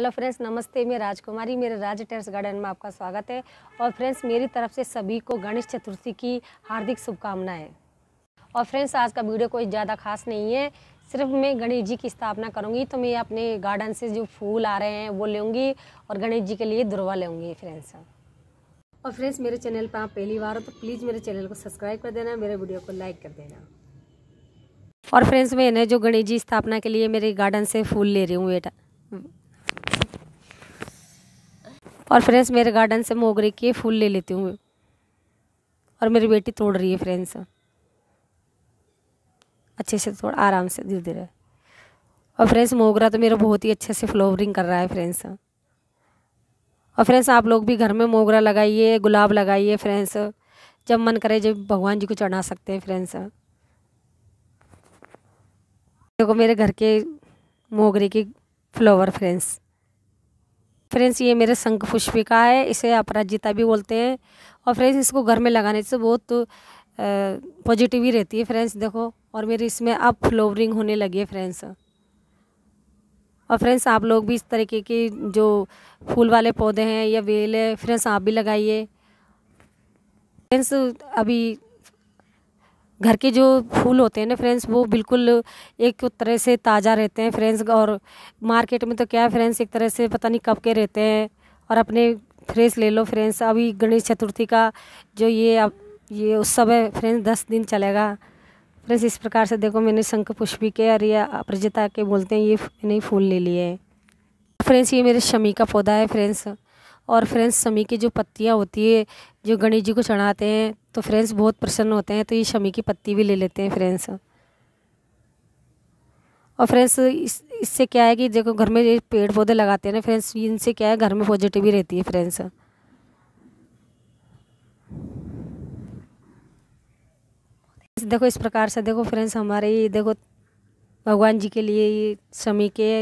hello friends नमस्ते मैं राजकुमारी मेरे राज टेरिस गार्डन में आपका स्वागत है और फ्रेंड्स मेरी तरफ से सभी को गणेश चतुर्थी की हार्दिक शुभकामनाएं और फ्रेंड्स आज का वीडियो कोई ज़्यादा खास नहीं है सिर्फ मैं गणेश जी की स्थापना करूंगी तो मैं अपने गार्डन से जो फूल आ रहे हैं वो लूँगी और गणेश जी के लिए दुर्वा लूँगी फ्रेंड्स और फ्रेंड्स मेरे चैनल पर आप पहली बार हो तो प्लीज़ मेरे चैनल को सब्सक्राइब कर देना मेरे वीडियो को लाइक कर देना और फ्रेंड्स मैंने जो गणेश जी स्थापना के लिए मेरे गार्डन से फूल ले रही हूँ बेटा और फ्रेंड्स मेरे गार्डन से मोगरे के फूल ले लेती हूँ और मेरी बेटी तोड़ रही है फ्रेंड्स अच्छे से थोड़ा आराम से धीरे धीरे और फ्रेंड्स मोगरा तो मेरा बहुत ही अच्छे से फ्लोवरिंग कर रहा है फ्रेंड्स और फ्रेंड्स आप लोग भी घर में मोगरा लगाइए गुलाब लगाइए फ्रेंड्स जब मन करे जब भगवान जी को चढ़ा सकते हैं फ्रेंड्स देखो मेरे घर के मोगरे के फ्लावर फ्रेंड्स फ्रेंड्स ये मेरे शंख पुष्पिका है इसे अपराजिता भी बोलते हैं और फ्रेंड्स इसको घर में लगाने से बहुत पॉजिटिव ही रहती है फ्रेंड्स देखो और मेरे इसमें अब फ्लोवरिंग होने लगी है फ्रेंड्स और फ्रेंड्स आप लोग भी इस तरीके के जो फूल वाले पौधे हैं या वेल है फ्रेंड्स आप भी लगाइए फ्रेंड्स अभी घर के जो फूल होते हैं ना फ्रेंड्स वो बिल्कुल एक तरह से ताज़ा रहते हैं फ्रेंड्स और मार्केट में तो क्या है फ्रेंड्स एक तरह से पता नहीं कब के रहते हैं और अपने फ्रेश ले लो फ्रेंड्स अभी गणेश चतुर्थी का जो ये अब ये उत्सव है फ्रेंड्स दस दिन चलेगा फ्रेंड्स इस प्रकार से देखो मैंने शंख पुष्पी के और ये अप्रजिता के बोलते हैं ये मैंने फूल ले लिए हैं फ्रेंड्स ये मेरे शमी का पौधा है फ्रेंड्स और फ्रेंड्स शमी की जो पत्तियाँ होती है जो गणेश जी को चढ़ाते हैं तो फ्रेंड्स बहुत प्रसन्न होते हैं तो ये शमी की पत्ती भी ले लेते हैं फ्रेंड्स और फ्रेंड्स इस इससे क्या है कि देखो घर में पेड़ पौधे लगाते हैं ना फ्रेंड्स इनसे क्या है घर में पॉजिटिव ही रहती है फ्रेंड्स देखो इस प्रकार से देखो फ्रेंड्स हमारे ये देखो भगवान जी के लिए ये शमी के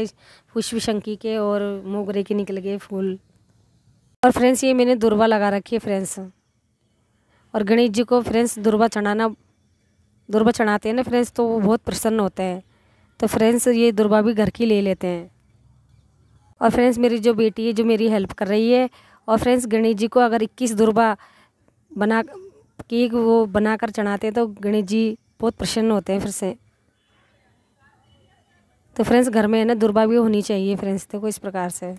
पुष्प शंकी के और मोगरे के निकल गए फूल और फ्रेंड्स ये मैंने दुर्वा लगा रखी है फ्रेंड्स और गणेश जी को फ्रेंड्स दुर्वा चढ़ाना दुर्वा चढ़ाते हैं ना फ्रेंड्स तो वो बहुत प्रसन्न होते हैं तो फ्रेंड्स ये दुर्वा भी घर की ले लेते हैं और फ्रेंड्स मेरी जो बेटी है जो मेरी हेल्प कर रही है और फ्रेंड्स गणेश जी को अगर इक्कीस दुर्वा बना केक वो बनाकर चढ़ाते हैं तो गणेश जी बहुत प्रसन्न होते हैं फिर से तो फ्रेंड्स घर में है ना दुर्वा भी होनी चाहिए फ्रेंड्स देखो इस प्रकार से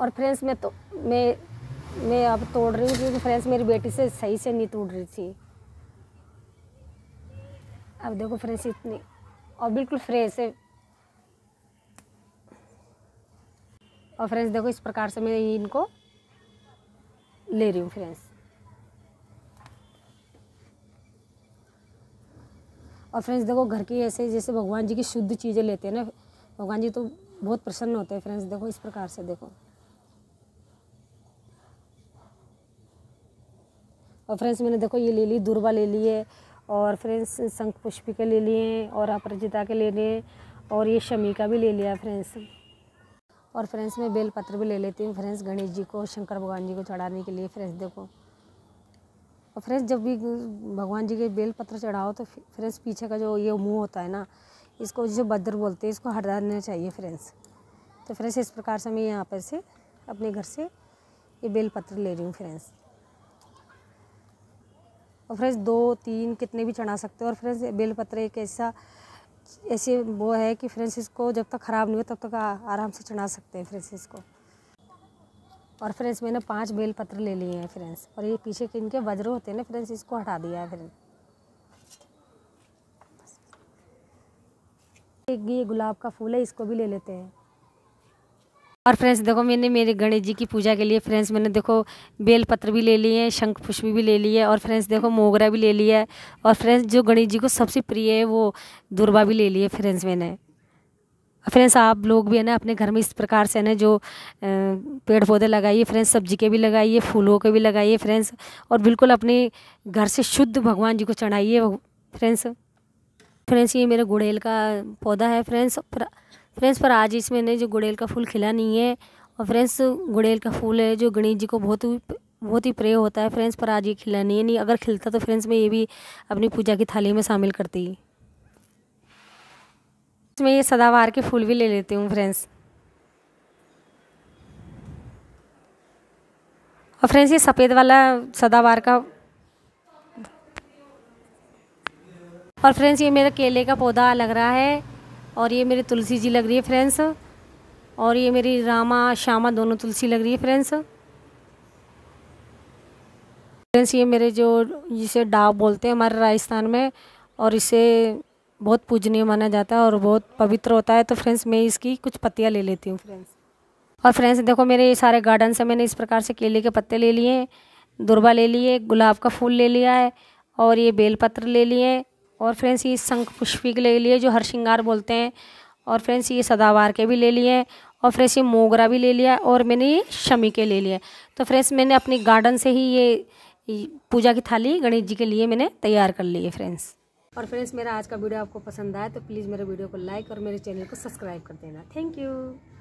और फ्रेंड्स में तो मैं मैं अब तोड़ रही हूँ क्योंकि फ्रेंड्स मेरी बेटी से सही से नहीं टूट रही थी अब देखो फ्रेंड्स इतनी और बिल्कुल फ्रेश है और फ्रेंड्स देखो इस प्रकार से मैं इनको ले रही हूँ फ्रेंड्स और फ्रेंड्स देखो घर की ऐसे जैसे भगवान जी की शुद्ध चीज़ें लेते हैं ना भगवान जी तो बहुत प्रसन्न होते हैं फ्रेंड्स देखो इस प्रकार से देखो और फ्रेंड्स मैंने देखो ये ले ली दुर्वा ले ली है और फ्रेंड्स शंख के ले लिए हैं और अपराजिता के ले लिए और ये शमी का भी ले लिया फ्रेंड्स और फ्रेंड्स मैं बेलपत्र भी ले लेती हूँ फ्रेंड्स गणेश जी को शंकर भगवान जी को चढ़ाने के लिए फ्रेंड्स देखो और फ्रेंड्स जब भी भगवान जी के बेलपत्र चढ़ाओ तो फ्रेंड्स पीछे का जो ये मुँह होता है ना इसको जो बद्र बोलते हैं इसको हटाना चाहिए फ्रेंड्स तो फ्रेंड्स इस प्रकार से मैं यहाँ पर से अपने घर से ये बेलपत्र ले रही हूँ फ्रेंड्स और फ्रेंड्स दो तीन कितने भी चढ़ा सकते हो और फ्रेंड्स बेलपत्र एक ऐसा ऐसे वो है कि फ्रेंड्स इसको जब तक ख़राब नहीं हो तब तक आराम से चढ़ा सकते हैं फ्रेंड्स इसको और फ्रेंड्स मैंने पांच बेलपत्र ले लिए हैं फ्रेंड्स और ये पीछे के इनके वज्र होते हैं ना फ्रेंड्स इसको हटा दिया है फ्रेंड्स एक ये गुलाब का फूल है इसको भी ले लेते हैं और फ्रेंड्स देखो मैंने मेरे गणेश जी की पूजा के लिए फ्रेंड्स मैंने देखो बेल पत्र भी ले लिए हैं शंख पुष्प भी ले लिए है और फ्रेंड्स देखो मोगरा भी ले लिया है और फ्रेंड्स जो गणेश जी को सबसे प्रिय है वो दुर्बा भी ले लिए फ्रेंड्स मैंने फ्रेंड्स आप लोग भी है ना अपने घर में इस प्रकार से है ना जो पेड़ पौधे लगाइए फ्रेंड्स सब्जी के भी लगाइए फूलों के भी लगाइए फ्रेंड्स और बिल्कुल अपने घर से शुद्ध भगवान जी को चढ़ाइए फ्रेंड्स फ्रेंड्स ये मेरे गुड़ेल का पौधा है फ्रेंड्स फ्रेंड्स पर आज इसमें ने जो गुड़ेल का फूल खिला नहीं है और फ्रेंड्स गुड़ेल का फूल है जो गणेश जी को बहुत बहुत ही प्रिय होता है फ्रेंड्स पर आज ये खिला नहीं है नहीं अगर खिलता तो फ्रेंड्स मैं ये भी अपनी पूजा की थाली में शामिल करती इसमें ये सदावार के फूल भी ले लेती हूँ फ्रेंड्स और फ्रेंड्स ये सफ़ेद वाला सदावार का और फ्रेंड्स ये मेरा केले का पौधा लग रहा है और ये मेरी तुलसी जी लग रही है फ्रेंड्स और ये मेरी रामा श्यामा दोनों तुलसी लग रही है फ्रेंड्स फ्रेंड्स ये मेरे जो जिसे डाव बोलते हैं हमारे राजस्थान में और इसे बहुत पूजनीय माना जाता है और बहुत पवित्र होता है तो फ्रेंड्स मैं इसकी कुछ पत्तियाँ ले लेती हूँ फ्रेंड्स और फ्रेंड्स देखो मेरे सारे गार्डन से मैंने इस प्रकार से केले के पत्ते ले लिए दुर्बा ले लिए गुलाब का फूल ले लिया है और ये बेलपत्र ले लिए और फ्रेंड्स ये शंख पुष्पी के ले लिए जो हर श्रृंगार बोलते हैं और फ्रेंड्स ये सदावार के भी ले लिए और फ्रेंड्स ये मोगरा भी ले लिया और मैंने ये शमी के ले लिया तो फ्रेंड्स मैंने अपने गार्डन से ही ये पूजा की थाली गणेश जी के लिए मैंने तैयार कर ली है फ्रेंड्स और फ्रेंड्स मेरा आज का वीडियो आपको पसंद आया तो प्लीज़ मेरे वीडियो को लाइक और मेरे चैनल को सब्सक्राइब कर देना थैंक यू